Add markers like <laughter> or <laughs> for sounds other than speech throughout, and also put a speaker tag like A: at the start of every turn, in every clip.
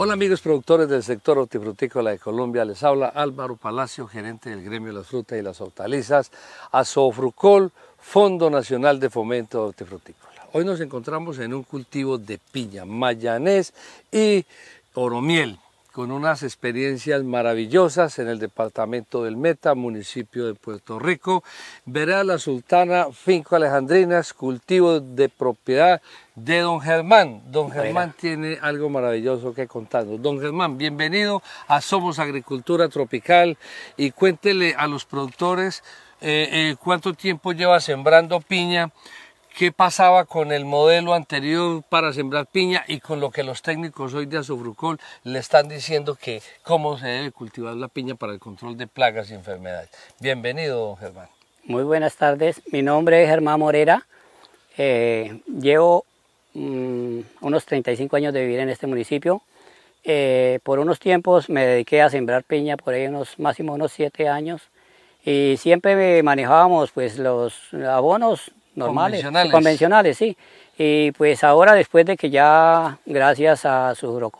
A: Hola amigos productores del sector hortifrutícola de Colombia, les habla Álvaro Palacio, gerente del gremio de las frutas y las hortalizas, Azofrucol, Fondo Nacional de Fomento Hortifrutícola. Hoy nos encontramos en un cultivo de piña, mayanés y oromiel con unas experiencias maravillosas en el departamento del Meta, municipio de Puerto Rico. Verá la Sultana, Finco Alejandrinas, cultivo de propiedad de don Germán. Don Germán tiene algo maravilloso que contarnos. Don Germán, bienvenido a Somos Agricultura Tropical y cuéntele a los productores eh, eh, cuánto tiempo lleva sembrando piña qué pasaba con el modelo anterior para sembrar piña y con lo que los técnicos hoy de Azufrucol le están diciendo que cómo se debe cultivar la piña para el control de plagas y enfermedades. Bienvenido, don Germán.
B: Muy buenas tardes, mi nombre es Germán Morera, eh, llevo mm, unos 35 años de vivir en este municipio. Eh, por unos tiempos me dediqué a sembrar piña, por ahí unos máximo unos 7 años, y siempre manejábamos pues los abonos normales, convencionales. sí. Y pues ahora después de que ya, gracias a su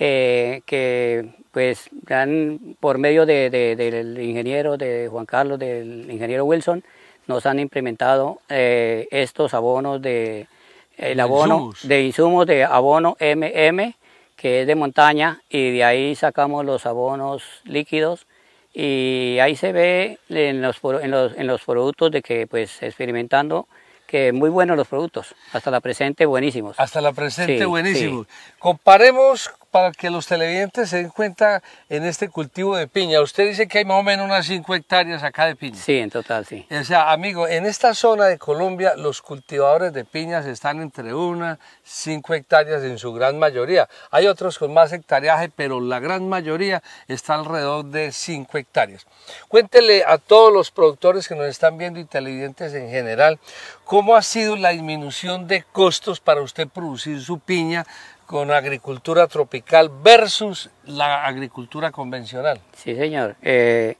B: eh, que pues han, por medio del ingeniero de Juan Carlos, del ingeniero Wilson, nos han implementado eh, estos abonos de el abono de insumos de abono MM que es de montaña y de ahí sacamos los abonos líquidos y ahí se ve en los, en los, en los productos de que pues experimentando que muy buenos los productos, hasta la presente buenísimos. Hasta la presente buenísimos.
A: Comparemos para que los televidentes se den cuenta en este cultivo de piña. Usted dice que hay más o menos unas 5 hectáreas acá de piña. Sí, en total, sí. O sea, amigo, en esta zona de Colombia los cultivadores de piñas están entre unas 5 hectáreas en su gran mayoría. Hay otros con más hectareaje, pero la gran mayoría está alrededor de 5 hectáreas. Cuéntele a todos los productores que nos están viendo y televidentes en general, ¿cómo ha sido la disminución de costos para usted producir su piña con agricultura tropical versus la agricultura convencional.
B: Sí, señor. Eh,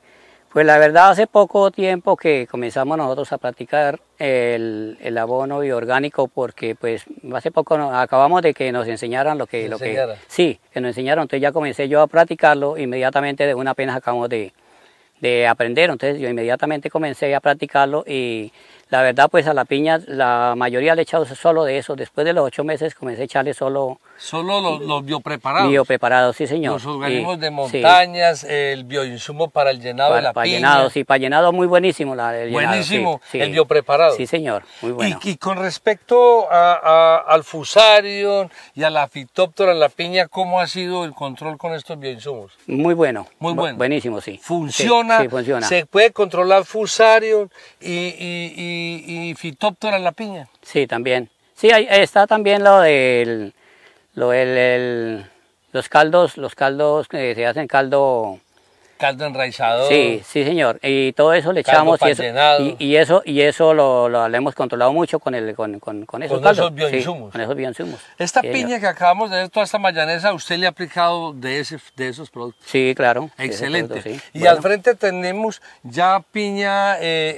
B: pues la verdad hace poco tiempo que comenzamos nosotros a practicar el, el, abono bioorgánico porque pues hace poco acabamos de que nos enseñaran lo que... Lo que sí, que nos enseñaron. Entonces ya comencé yo a practicarlo inmediatamente de una apenas acabamos de, de aprender. Entonces yo inmediatamente comencé a practicarlo y la verdad, pues a la piña la mayoría le he echado solo de eso. Después de los ocho meses comencé a echarle solo...
A: Solo los, biopreparados.
B: Biopreparados, sí señor. Los organismos de montañas,
A: el bioinsumo para el llenado de la para piña. Llenado, sí,
B: para llenado muy buenísimo. La, el llenado, sí, el biopreparado. Sí señor, muy bueno.
A: Y, con respecto al fusario y a la fitóptora, la piña, ¿cómo ha sido el control con estos bioinsumos?
B: Muy bueno. Muy bueno. buenísimo, sí. Funciona. funciona. Se
A: puede controlar fusario y y, en la piña.
B: Sí, también. Sí, está también lo del, lo del el, los caldos, los caldos que se hacen caldo
A: caldo enraizado. Sí,
B: sí, señor. Y todo eso le echamos y eso, y, eso, lo, lo, hemos controlado mucho con, el, con, con, esos, con bioinsumos. con esos bioinsumos. Esta piña
A: que acabamos de ver, toda esta mayonesa, usted le ha aplicado de, de esos productos.
B: Sí, claro. Excelente. Y al
A: frente tenemos ya piña eh,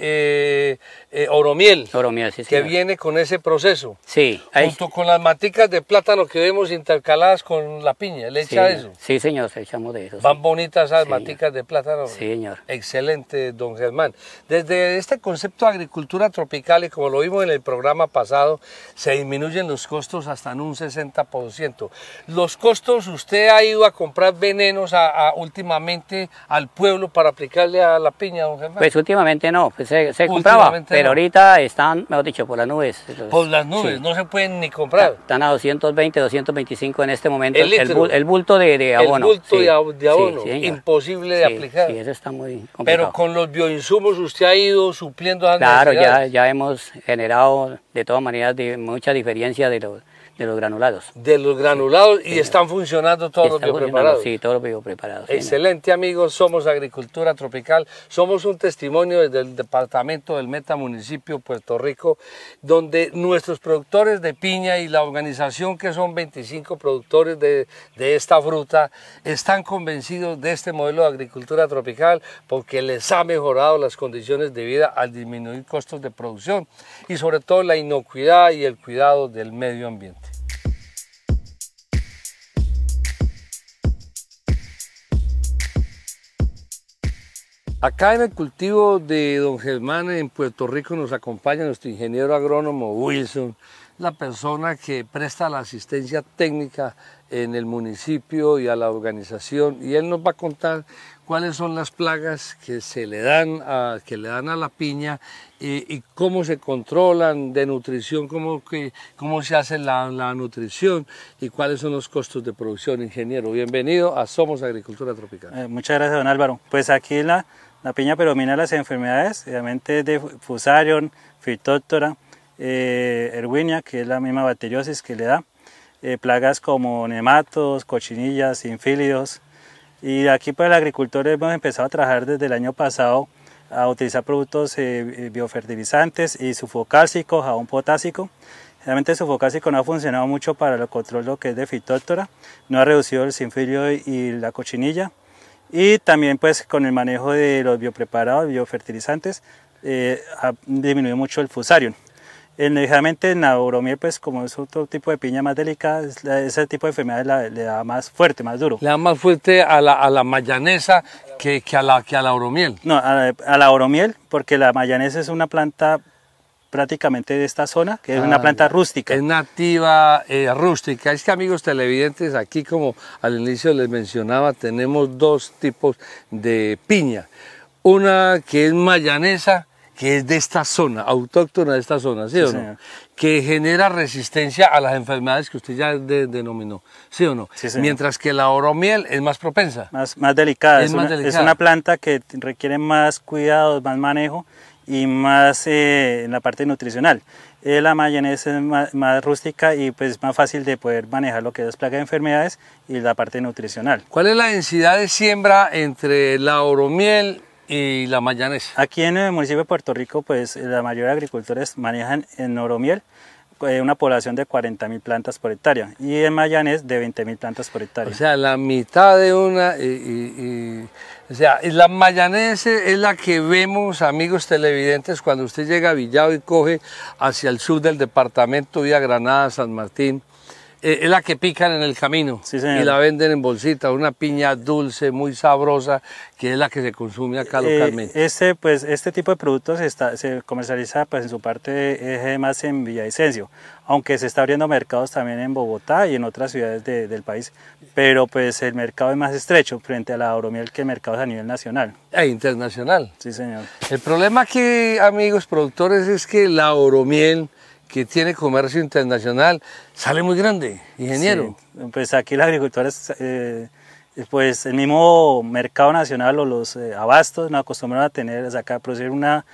A: eh, eh, oromiel. sí, Que viene con ese proceso. Sí. Junto con las maticas de plátano que vemos intercaladas con la piña. ¿Le echa eso?
B: Sí, señor, se echamos de eso. Van
A: bonitas esas maticas de plátano. Sí, señor. Excelente, don Germán. Desde este concepto de agricultura tropical, y como lo vimos en el programa pasado, se disminuyen los costos hasta en un 60%. Los costos, usted ha ido a comprar venenos últimamente al pueblo para aplicarle a la piña, don Germán. Pues
B: últimamente no, pues se, compraba, pero ahorita están, mejor dicho, por las nubes. por las nubes,
A: no se pueden ni comprar. Están
B: a 220, 225 en este momento. El, bulto de, de, abono. El bulto de, abono,
A: imposible eso está muy Pero con los bioinsumos usted ha ido supliendo Claro, ya,
B: ya hemos generado de todas maneras mucha diferencia de los, de los granulados. De los
A: granulados y están funcionando todos los biopreparados. Sí, todos
B: los biopreparados.
A: Excelente, amigos. Somos Agricultura Tropical. Somos un testimonio desde el departamento del Meta Municipio Puerto Rico, donde nuestros productores de piña y la organización, que son 25 productores de, de esta fruta, están convencidos de este modelo de agricultura tropical porque les ha mejorado las condiciones de vida al disminuir costos de producción y sobre todo la inocuidad y el cuidado del medio ambiente. Acá en el cultivo de Don Germán en Puerto Rico nos acompaña nuestro ingeniero agrónomo Wilson, la persona que presta la asistencia técnica en el municipio y a la organización y él nos va a contar cuáles son las plagas que se le dan a, que le dan a la piña y, cómo se controlan de nutrición, cómo, se hace la,
C: nutrición y cuáles son los costos de producción. Ingeniero, bienvenido a Somos Agricultura Tropical. Eh, muchas gracias, don Álvaro. Pues aquí la, la piña predomina las enfermedades, obviamente de fusarium, fitóctora, eh, que es la misma bacteriosis que le da, eh, plagas como nematos, cochinillas, infílidos. Y aquí para pues, el agricultor hemos empezado a trabajar desde el año pasado a utilizar productos eh, eh, biofertilizantes y sufocálcico, jabón potásico. Realmente el sufocálcico no ha funcionado mucho para el control lo que es de fitóctora, no ha reducido el sinfilio y la cochinilla, y también pues con el manejo de los biopreparados, biofertilizantes, eh, ha disminuido mucho el fusarium. el en la oromiel pues como es otro tipo de piña más delicada, ese tipo de enfermedad le da más fuerte, más duro. Le
A: da más fuerte a la, a la mayanesa que, que, a la, que a la oromiel.
C: No, a la, a la oromiel, porque la mayanesa es una planta prácticamente de esta zona, que es una planta rústica. Es nativa
A: eh, rústica. Es que amigos televidentes, aquí como al inicio les mencionaba, tenemos dos tipos de piña. Una que es mayanesa, que es de esta zona, autóctona de esta zona, ¿sí, o no? Que genera resistencia a las enfermedades que usted ya denominó, ¿sí o no? Mientras que la oromiel es más propensa. Más,
C: más delicada. Es, una, delicada. es una planta que requiere más cuidados, más manejo y más eh, en la parte nutricional. Eh, la mayonesa es más, rústica y pues más fácil de poder manejar lo que es plaga de enfermedades y la parte nutricional. ¿Cuál es la densidad de siembra entre la oromiel y la mayonesa? Aquí en el municipio de Puerto Rico pues la mayoría de agricultores manejan en oromiel eh, una población de 40.000 plantas por hectárea y en Mayanés de 20.000 plantas por hectárea. O
A: sea, la mitad de una... o sea, la Mayanés es la que vemos, amigos televidentes, cuando usted llega a Villado y coge hacia el sur del departamento, vía Granada, San Martín, eh, es la que pican en el camino y la venden en bolsita, una piña dulce, muy sabrosa, que es la que se consume acá eh, localmente.
C: Este, pues, este tipo de productos está, se comercializa pues, en su parte es eh, más en Villavicencio, aunque se está abriendo mercados también en Bogotá y en otras ciudades del país, pero pues el mercado es más estrecho frente a la oromiel que mercados a nivel nacional. E internacional. Sí, señor. El
A: problema que amigos productores, es que la oromiel que tiene comercio internacional, sale muy
C: grande, ingeniero. pues aquí los agricultores, eh, pues el mismo mercado nacional o los eh, abastos nos acostumbran a tener, a producir una,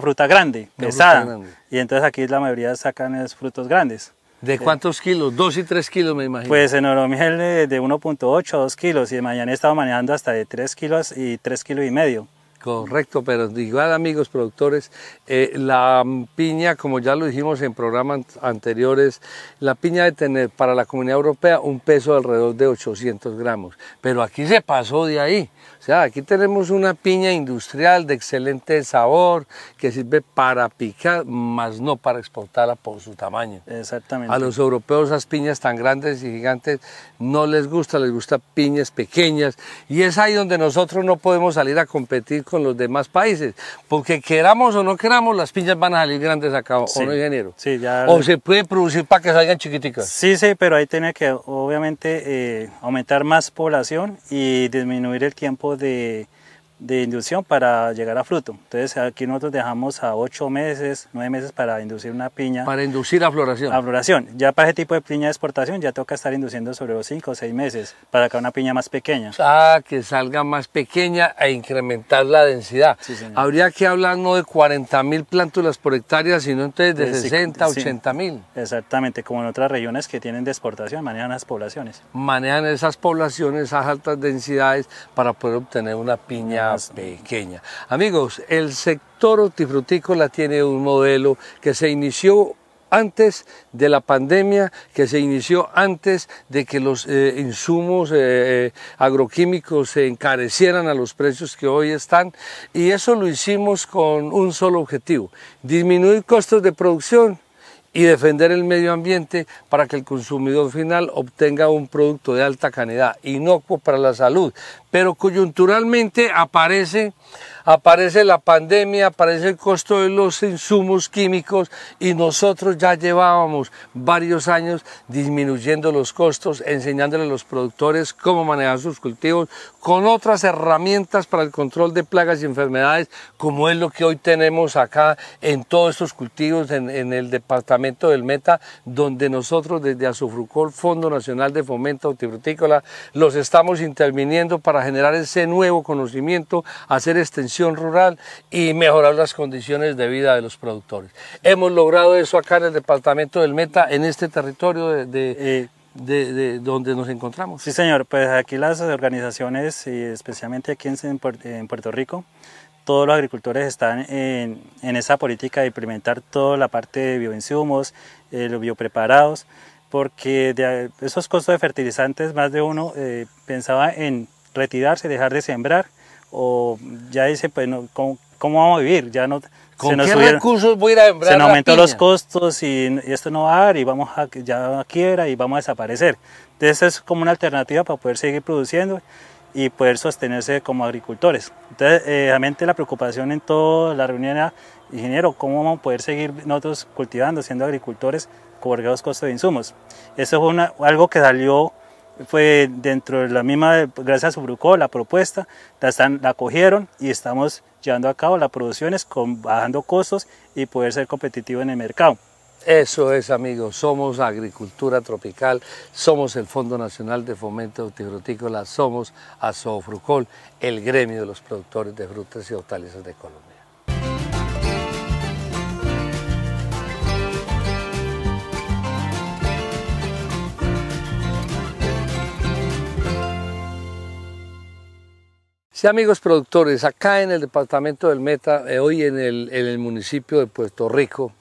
C: fruta grande, pesada. Y entonces aquí la mayoría sacan frutos grandes. ¿De eh, cuántos kilos?
A: ¿Dos y tres kilos me imagino? Pues en
C: Oromiel de, 1.8 a 2 kilos y de mañana he estado manejando hasta de 3 kilos y 3 kilos y medio. Correcto, pero igual amigos productores, eh,
A: la piña, como ya lo dijimos en programas anteriores, la piña debe tener para la comunidad europea un peso de alrededor de 800 gramos, pero aquí se pasó de ahí. O sea, aquí tenemos una piña industrial de excelente sabor que sirve para picar, más no para exportarla por su tamaño. Exactamente. A los europeos esas piñas tan grandes y gigantes no les gusta, les gusta piñas pequeñas y es ahí donde nosotros no podemos salir a competir con los demás países, porque queramos o no queramos, las piñas
C: van a salir grandes acá, o no, ingeniero. O se
A: puede producir para que salgan chiquiticas. Sí,
C: sí, pero ahí tiene que obviamente eh, aumentar más población y disminuir el tiempo de, de inducción para llegar a fruto. Entonces aquí nosotros dejamos a 8 meses, 9 meses para inducir una piña. Para inducir a floración. A floración. Ya para ese tipo de piña de exportación ya toca estar induciendo sobre los 5 o 6 meses para que una piña más pequeña. Ah, que salga
A: más pequeña e incrementar la densidad. Habría que hablar no de 40 mil plántulas por hectárea, sino entonces de, 60
C: mil. Exactamente, como en otras regiones que tienen de exportación, manejan las poblaciones.
A: Manejan esas poblaciones, a altas densidades para poder obtener una piña pequeña. Amigos, el sector hortifrutícola tiene un modelo que se inició antes de la pandemia, que se inició antes de que los eh, insumos eh, eh, agroquímicos se encarecieran a los precios que hoy están. Y eso lo hicimos con un solo objetivo, disminuir costos de producción y defender el medio ambiente para que el consumidor final obtenga un producto de alta calidad, inocuo para la salud, pero coyunturalmente aparece aparece la pandemia, aparece el costo de los insumos químicos y nosotros ya llevábamos varios años disminuyendo los costos, enseñándole a los productores cómo manejar sus cultivos con otras herramientas para el control de plagas y enfermedades, como es lo que hoy tenemos acá en todos estos cultivos en, el departamento del Meta, donde nosotros desde Azufrucol, Fondo Nacional de Fomento Hortifrutícola, los estamos interviniendo para generar ese nuevo conocimiento, hacer extensión rural y mejorar las condiciones de vida de los productores. Hemos logrado eso acá en el departamento del Meta, en este territorio de,
C: de, donde nos encontramos. Sí, señor, pues aquí las organizaciones, especialmente aquí en, en Puerto Rico, todos los agricultores están en, en, esa política de implementar toda la parte de bioinsumos, eh, los biopreparados, porque de esos costos de fertilizantes, más de uno eh, pensaba en retirarse, dejar de sembrar, o ya dice, pues, no, ¿cómo, vamos a vivir? Ya no, ¿Con se nos qué
A: recursos voy a
C: ir a Se nos aumentó los costos y, esto no va a dar y vamos a, ya a quiebra y vamos a desaparecer. Entonces es como una alternativa para poder seguir produciendo y poder sostenerse como agricultores. Entonces, eh, realmente la preocupación en toda la reunión era, ingeniero, ¿cómo vamos a poder seguir nosotros cultivando, siendo agricultores, los costos de insumos? Eso fue una, algo que salió fue dentro de la misma, gracias a Sofrucol, la propuesta, la, están, la cogieron y estamos llevando a cabo las producciones, con, bajando costos y poder ser competitivo en el mercado. Eso es, amigos, somos Agricultura Tropical,
A: somos el Fondo Nacional de Fomento Hortifrutícola, somos Azofrucol, el gremio de los productores de frutas y hortalizas de Colombia. Sí, amigos productores, acá en el departamento del Meta, eh, hoy en el, municipio de Puerto Rico,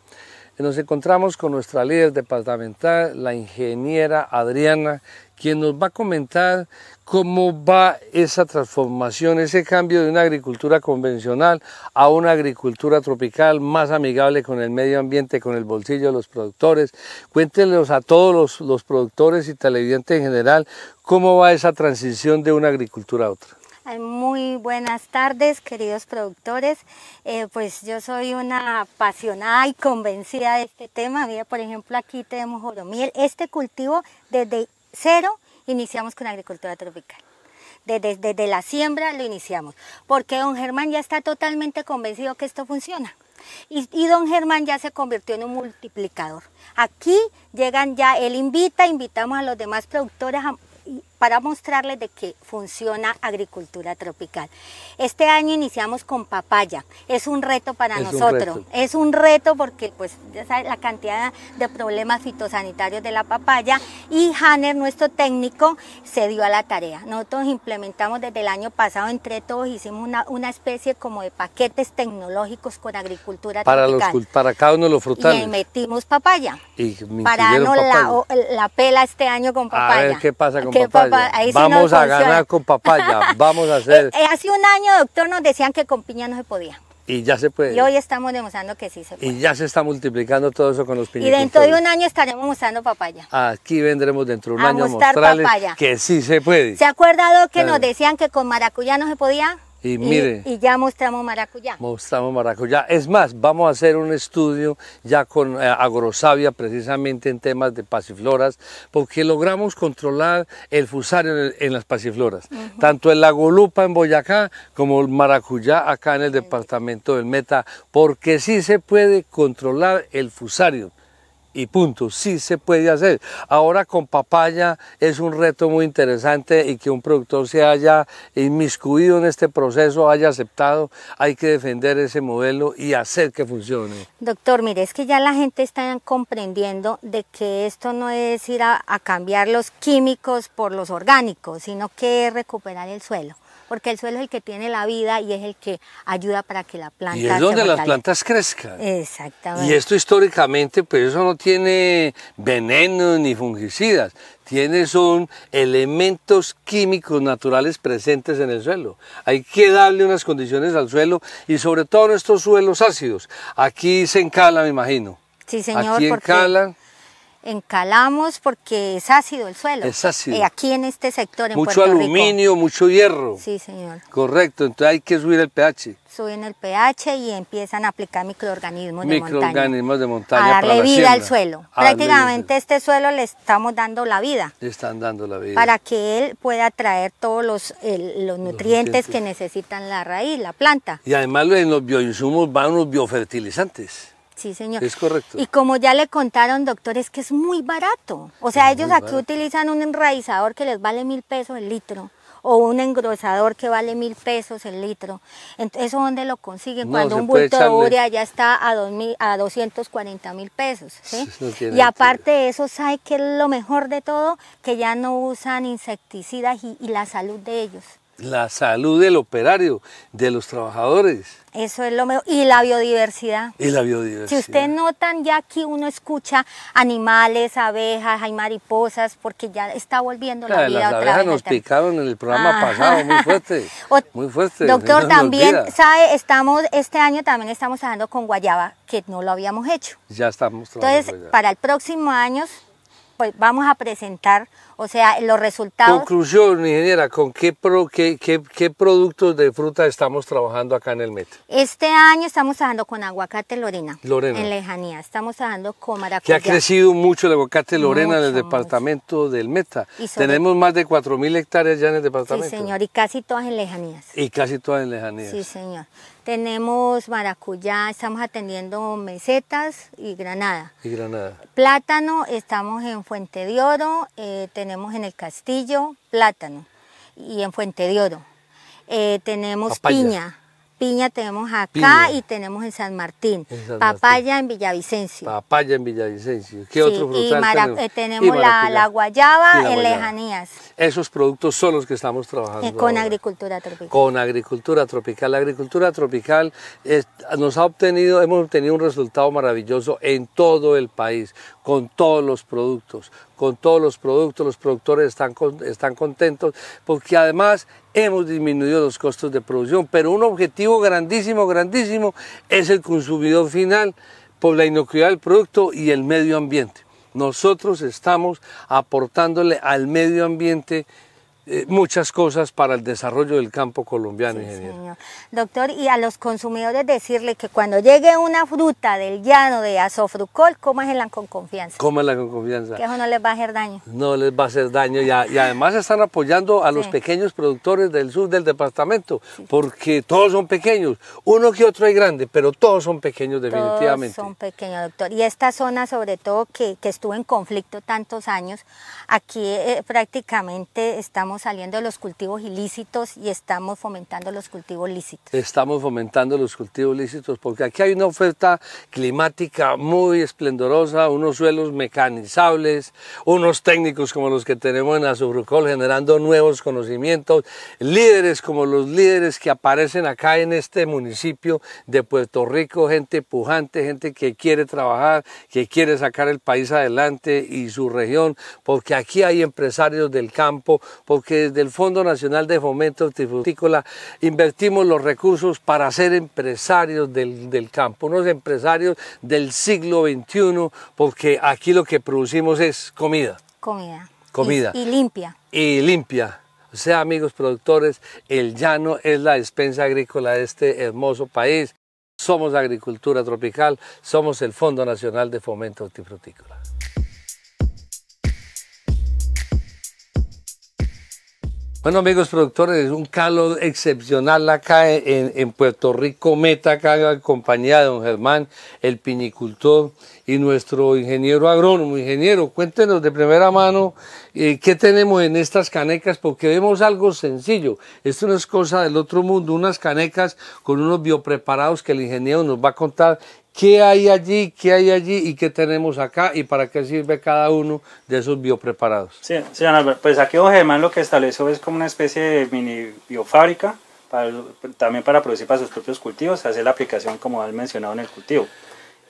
A: eh, nos encontramos con nuestra líder departamental, la ingeniera Adriana, quien nos va a comentar cómo va esa transformación, ese cambio de una agricultura convencional a una agricultura tropical más amigable con el medio ambiente, con el bolsillo de los productores. Cuéntenos a todos los, los productores y televidentes en general cómo va esa transición de una agricultura a otra.
D: Muy buenas tardes, queridos productores. Eh, pues yo soy una apasionada y convencida de este tema. Mira, por ejemplo, aquí tenemos joromiel. Este cultivo desde cero iniciamos con agricultura tropical. Desde, la siembra lo iniciamos, porque don Germán ya está totalmente convencido que esto funciona. Y, y, don Germán ya se convirtió en un multiplicador. Aquí llegan ya, él invita, invitamos a los demás productores a para mostrarles de que funciona agricultura tropical. Este año iniciamos con papaya, es un reto para nosotros, es un reto porque pues ya sabes, la cantidad de problemas fitosanitarios de la papaya y Hanner, nuestro técnico, se dio a la tarea. Nosotros implementamos desde el año pasado entre todos, hicimos una, especie como de paquetes tecnológicos con agricultura para tropical.
A: para cada uno de los frutales. Y
D: metimos papaya para no la, pela este año con papaya. qué
A: pasa con papaya. vamos a ganar con papaya, <laughs> vamos a eh, hacer... Eh,
D: hace un año, doctor, nos decían que con piña no se podía.
A: Y ya se puede. Y hoy
D: estamos demostrando que sí se puede.
A: Y ya se está multiplicando todo eso con los piñones. Y dentro de un
D: año estaremos usando papaya.
A: Aquí vendremos dentro de un año a mostrarles que sí se puede. ¿Se ha
D: acordado que nos decían que con maracuyá no se podía?
A: Y, y,
D: ya mostramos maracuyá.
A: Mostramos maracuyá. Es más, vamos a hacer un estudio ya con eh, agrosavia precisamente en temas de pasifloras, porque logramos controlar el fusario en, las pasifloras, tanto en la Golupa en Boyacá como el maracuyá acá en el departamento del Meta, porque sí se puede controlar el fusario y punto. Sí se puede hacer. Ahora con papaya es un reto muy interesante y que un productor se haya inmiscuido en este proceso, haya aceptado, hay que defender ese modelo y hacer que funcione.
D: Doctor, mire, es que ya la gente está comprendiendo de que esto no es ir a, cambiar los químicos por los orgánicos, sino que es recuperar el suelo porque el suelo es el que tiene la vida y es el que ayuda para que la planta Y es donde las plantas
A: crezcan.
D: Exactamente. Y
A: esto históricamente, pues eso no tiene veneno ni fungicidas, tiene son elementos químicos naturales presentes en el suelo. Hay que darle unas condiciones al suelo y sobre todo en estos suelos ácidos. Aquí se encala, me imagino.
D: Sí, señor. Aquí encalan encalamos porque es ácido el suelo. Es ácido. Y eh, aquí en este sector, en Mucho Puerto aluminio,
A: Rico. mucho hierro. Sí, señor. Correcto, entonces hay que subir el pH.
D: Suben el pH y empiezan a aplicar microorganismos, de montaña. Microorganismos
A: de montaña. A darle vida al suelo. Prácticamente
D: este suelo le estamos dando la vida.
A: Le están dando la vida. Para
D: que él pueda traer todos los, nutrientes que necesitan la raíz, la planta.
A: Y además en los bioinsumos van los biofertilizantes. Sí, señor. Es correcto. Y
D: como ya le contaron, doctor, es que es muy barato. O sea, ellos aquí utilizan un enraizador que les vale mil pesos el litro o un engrosador que vale mil pesos el litro. Entonces, ¿Eso dónde lo consiguen? Cuando un bulto de urea ya está a, dos mil, a 240 mil pesos. <laughs> y aparte de eso, ¿sabe qué es lo mejor de todo? Que ya no usan insecticidas y la salud de ellos.
A: La salud del operario, de los trabajadores.
D: Eso es lo mejor. Y la biodiversidad.
A: Y la biodiversidad. Si ustedes
D: notan, ya aquí uno escucha animales, abejas, hay mariposas, porque ya está volviendo la vida otra vez. nos
A: picaron en el programa pasado, muy fuerte. <laughs> muy fuerte. Doctor, también,
D: ¿sabe? Estamos, este año también estamos trabajando con guayaba, que no lo habíamos hecho.
A: Ya estamos trabajando. Entonces, para el
D: próximo año, pues vamos a presentar o sea, los resultados...
A: Conclusión, ingeniera, ¿con qué, pro, qué, qué, productos de fruta estamos trabajando acá en el Meta?
D: Este año estamos trabajando con aguacate Lorena, Lorena. en lejanía. Estamos trabajando con maracuyá. Que ha crecido
A: mucho el aguacate Lorena en el departamento del Meta. Tenemos más de 4.000 hectáreas ya en el departamento. Sí,
D: señor, y casi todas en lejanías.
A: Y casi todas en lejanías. Sí,
D: señor. Tenemos maracuyá, estamos atendiendo mesetas y granada. Y granada. Plátano, estamos en Fuente de Oro, tenemos eh, tenemos en el castillo plátano y en Fuente de Oro. Eh, tenemos piña, piña tenemos acá y tenemos en San Martín. papaya en Villavicencio.
A: Papaya en Villavicencio. ¿Qué otro frutal y eh, tenemos? la,
D: guayaba en Lejanías.
A: Esos productos son los que estamos trabajando. Eh, con
D: agricultura tropical.
A: Con agricultura tropical. La agricultura tropical nos ha obtenido, hemos obtenido un resultado maravilloso en todo el país, con todos los productos, con todos los productos, los productores están, están contentos, porque además hemos disminuido los costos de producción, pero un objetivo grandísimo, grandísimo es el consumidor final por la inocuidad del producto y el medio ambiente. Nosotros estamos aportándole al medio ambiente eh, muchas cosas para el desarrollo del campo colombiano,
D: Doctor, y a los consumidores decirle que cuando llegue una fruta del llano de azofrucol, cómanla con confianza.
A: Cómela con confianza. Que
D: eso no les va a hacer daño.
A: No les va a hacer daño y, además están apoyando a los pequeños productores del sur del departamento, porque todos son pequeños. Uno que otro es grande, pero todos son pequeños definitivamente. Todos
D: son pequeños, doctor. Y esta zona, sobre todo, que, estuvo en conflicto tantos años, aquí eh, prácticamente estamos saliendo de los cultivos ilícitos y estamos fomentando los cultivos lícitos.
A: Estamos fomentando los cultivos lícitos porque aquí hay una oferta climática muy esplendorosa, unos suelos mecanizables, unos técnicos como los que tenemos en Azurrucol generando nuevos conocimientos, líderes como los líderes que aparecen acá en este municipio de Puerto Rico, gente pujante, gente que quiere trabajar, que quiere sacar el país adelante y su región, porque aquí hay empresarios del campo, que desde el Fondo Nacional de Fomento Hortifrutícola invertimos los recursos para ser empresarios del, campo, unos empresarios del siglo XXI, porque aquí lo que producimos es comida. Comida. Comida. y, limpia. Y limpia. O sea, amigos productores, el llano es la despensa agrícola de este hermoso país. Somos Agricultura Tropical, somos el Fondo Nacional de Fomento Hortifrutícola. Bueno, amigos productores, un calor excepcional acá en, en, Puerto Rico, Meta, acá en compañía de don Germán, el pinicultor y nuestro ingeniero agrónomo. Ingeniero, cuéntenos de primera mano eh, qué tenemos en estas canecas, porque vemos algo sencillo. Esto no es cosa del otro mundo, unas canecas con unos biopreparados que el ingeniero nos va a contar qué hay allí, qué hay allí y qué tenemos acá y para qué sirve cada uno de esos biopreparados.
C: Sí, señor Albert, pues aquí Ogeman lo que estableció es como una especie de mini biofábrica, también para producir para sus propios cultivos, hacer la aplicación como han mencionado en el cultivo.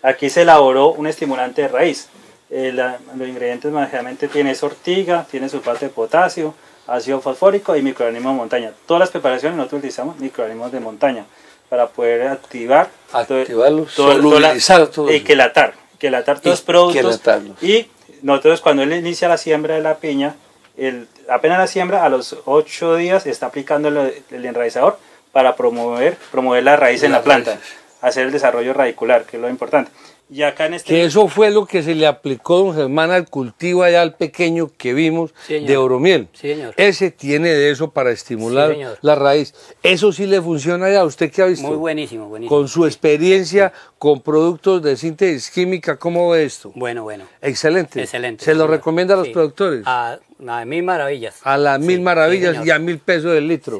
C: Aquí se elaboró un estimulante de raíz. Eh, los ingredientes básicamente tiene ortiga, tiene su parte de potasio, ácido fosfórico y microorganismos de montaña. Todas las preparaciones nosotros utilizamos microorganismos de montaña para poder activar, activarlos, todo, solubilizar todo y quelatar, todos los productos y nosotros cuando él inicia la siembra de la piña, el, apenas la siembra a los 8 días está aplicando el, enraizador para promover, promover la raíz en la planta, hacer el desarrollo radicular, que es lo importante. Y este Que
A: eso fue lo que se le aplicó, don Germán, al cultivo allá al pequeño que vimos de oromiel. Ese tiene de eso para estimular la raíz. Eso sí le funciona allá, ¿usted qué ha visto? Muy buenísimo, buenísimo. Con su experiencia con productos de síntesis química, ¿cómo ve esto? Bueno, bueno. Excelente. Excelente. ¿Se lo recomienda a los productores?
B: A mil maravillas.
A: A las mil maravillas y a mil pesos el litro.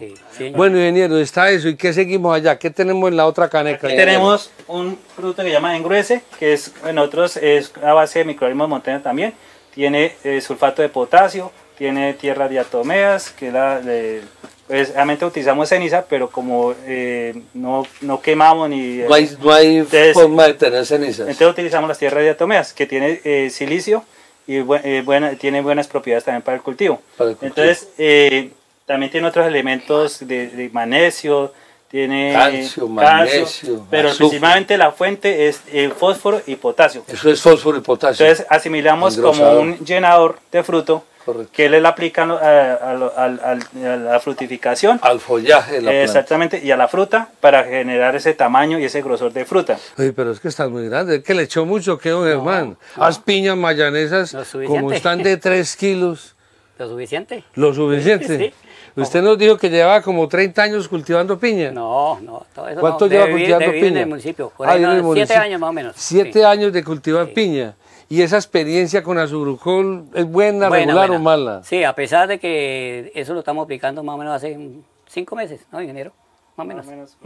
A: bueno, ingeniero, está eso. ¿Y qué seguimos allá? ¿Qué tenemos en la otra caneca? Aquí tenemos
C: un producto que se llama engruese, que es en otros es a base de microorganismos montaña también. Tiene eh, sulfato de potasio, tiene tierra de atomeas, que la de, pues, realmente utilizamos ceniza, pero como eh, no, no, quemamos ni... Eh, no hay, entonces, forma de tener cenizas. Entonces utilizamos las tierras de atomeas, que tiene silicio, y eh, tiene buenas propiedades también para el cultivo. Entonces, eh, también tiene otros elementos de, de magnesio, tiene calcio, magnesio, pero últimamente principalmente la fuente es el fósforo y potasio. Eso es fósforo y potasio. Entonces asimilamos como un llenador de fruto Correcto. que le aplican eh, a, a, a, la frutificación. Al follaje la planta. Exactamente, y a la fruta para generar ese tamaño y ese grosor de fruta.
A: pero es que están muy grandes, que le echó mucho, qué, don un Germán.
C: Haz piñas mayanesas como están de
A: 3 <laughs> kilos.
B: Lo suficiente.
A: Lo suficiente. Usted nos dijo que llevaba como 30 años cultivando piña.
B: No, no, todo eso ¿Cuánto lleva cultivando piña? en el ah, municipio, años más o menos. Siete
A: años de cultivar piña. ¿Y esa experiencia con Azurucol es buena, regular o mala? Sí,
B: a pesar de que eso lo estamos aplicando más o menos hace cinco meses, ¿no, ingeniero? menos.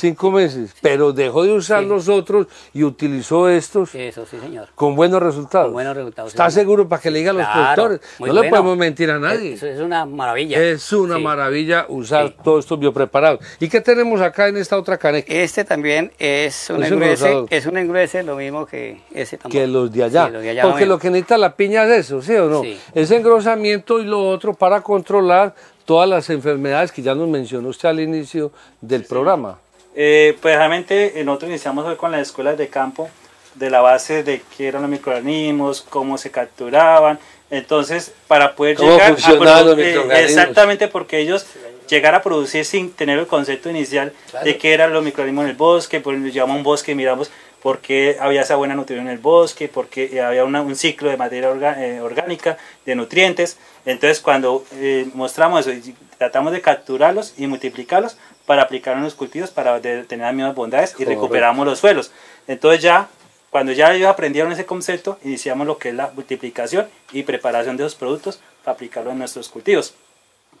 A: cinco meses. pero dejó de usar los otros y utilizó estos. señor. Con buenos resultados. Con ¿Está seguro para que le diga a los productores? No le podemos mentir a nadie. es una maravilla. Es una maravilla usar todos estos biopreparados. ¿Y qué tenemos acá en esta otra caneca? Este también es un engruese, es un engruese lo mismo que ese también. Que los de allá. Porque lo que necesita la piña es eso, ¿sí o no? ese engrosamiento y lo otro para controlar todas las enfermedades que ya nos mencionó usted al inicio del programa.
C: Eh, pues realmente eh, nosotros iniciamos hoy con las escuelas de campo de la base de qué eran los microorganismos, cómo se capturaban. Entonces, para poder llegar a los exactamente porque ellos llegar a producir sin tener el concepto inicial de qué eran los microorganismos en el bosque, pues nos llamamos un bosque, y miramos porque había esa buena nutrición en el bosque, porque había un ciclo de materia eh, orgánica, de nutrientes. Entonces cuando eh, mostramos eso, tratamos de capturarlos y multiplicarlos para aplicar en los cultivos, para tener las mismas bondades y recuperamos los suelos. Entonces ya, cuando ya ellos aprendieron ese concepto, iniciamos lo que es la multiplicación y preparación de los productos para aplicarlo en nuestros cultivos,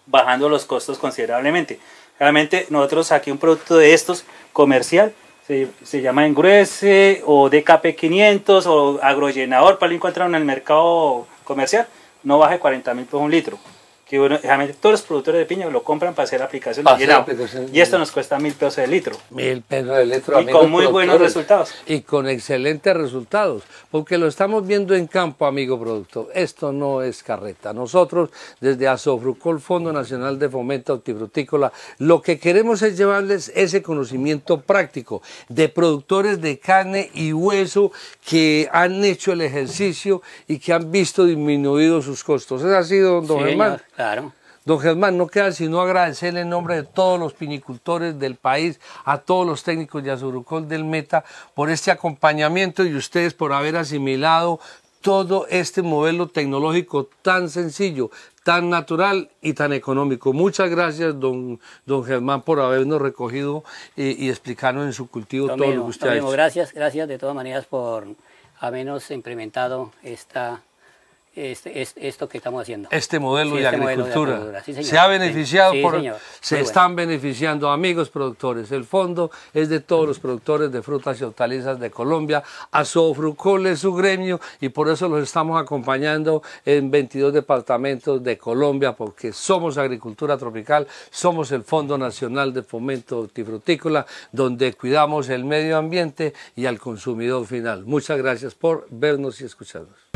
C: bajando los costos considerablemente. Realmente nosotros aquí un producto de estos comercial se, se llama gruese o DKP500 o agrollenador para lo encuentran en el mercado comercial, no baje 40 mil por un litro que todos los productores de piña lo compran para hacer aplicación y esto nos cuesta mil pesos de litro. Mil pesos de litro. Y con muy buenos resultados.
A: Y con excelentes resultados, porque lo estamos viendo en campo, amigo productor. Esto no es carreta. Nosotros, desde Asofrucol, Fondo Nacional de Fomento Hortifrutícola, lo que queremos es llevarles ese conocimiento práctico de productores de carne y hueso que han hecho el ejercicio y que han visto disminuidos sus costos. ¿Es así, sido, don Germán. Claro. Don Germán, no queda sino agradecerle en nombre de todos los pinicultores del país, a todos los técnicos de Azurucol del Meta por este acompañamiento y ustedes por haber asimilado todo este modelo tecnológico tan sencillo, tan natural y tan económico. Muchas gracias, don, don Germán, por habernos recogido eh, y, explicarnos en su cultivo todo lo que usted Gracias,
B: gracias de todas maneras por habernos implementado esta este, esto que estamos haciendo. Este modelo, este de, agricultura. se ha beneficiado por... Se están
A: beneficiando amigos productores. El fondo es de todos los productores de frutas y hortalizas de Colombia. A su es su gremio y por eso los estamos acompañando en 22 departamentos de Colombia porque somos agricultura tropical, somos el Fondo Nacional de Fomento Frutícola, donde cuidamos el medio ambiente y al consumidor final. Muchas gracias por vernos y escucharnos.